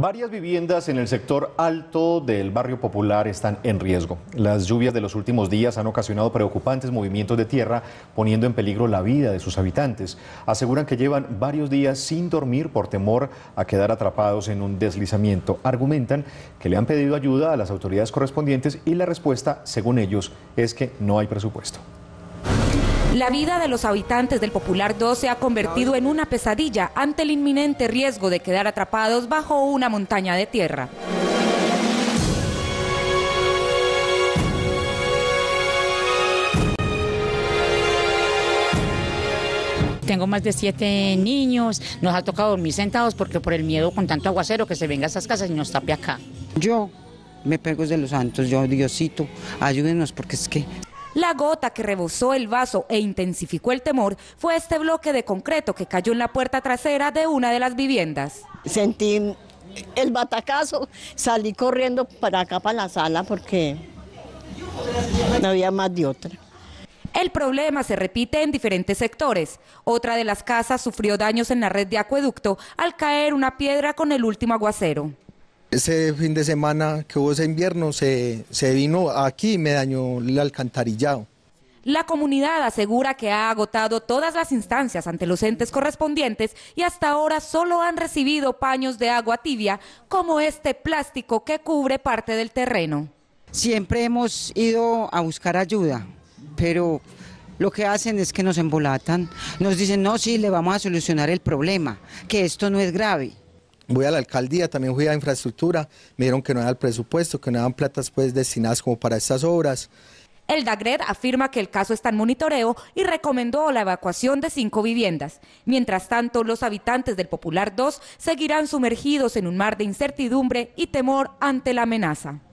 Varias viviendas en el sector alto del barrio popular están en riesgo. Las lluvias de los últimos días han ocasionado preocupantes movimientos de tierra, poniendo en peligro la vida de sus habitantes. Aseguran que llevan varios días sin dormir por temor a quedar atrapados en un deslizamiento. Argumentan que le han pedido ayuda a las autoridades correspondientes y la respuesta, según ellos, es que no hay presupuesto. La vida de los habitantes del Popular 2 se ha convertido en una pesadilla ante el inminente riesgo de quedar atrapados bajo una montaña de tierra. tengo más de siete niños, nos ha tocado dormir sentados porque por el miedo con tanto aguacero que se venga a esas casas y nos tape acá. Yo me pego de los santos, yo Diosito, ayúdenos porque es que la gota que rebosó el vaso e intensificó el temor fue este bloque de concreto que cayó en la puerta trasera de una de las viviendas. Sentí el batacazo, salí corriendo para acá, para la sala, porque no había más de otra. El problema se repite en diferentes sectores. Otra de las casas sufrió daños en la red de acueducto al caer una piedra con el último aguacero. Ese fin de semana que hubo ese invierno se, vino aquí y me dañó el alcantarillado. La comunidad asegura que ha agotado todas las instancias ante los entes correspondientes y hasta ahora solo han recibido paños de agua tibia como este plástico que cubre parte del terreno. Siempre hemos ido a buscar ayuda, pero lo que hacen es que nos embolatan, nos dicen, no, sí, le vamos a solucionar el problema, que esto no es grave. Voy a la alcaldía, también fui a infraestructura, me dijeron que no era el presupuesto, que no eran platas pues destinadas como para estas obras. El DAGRED afirma que el caso está en monitoreo y recomendó la evacuación de cinco viviendas. Mientras tanto, los habitantes del Popular 2 seguirán sumergidos en un mar de incertidumbre y temor ante la amenaza.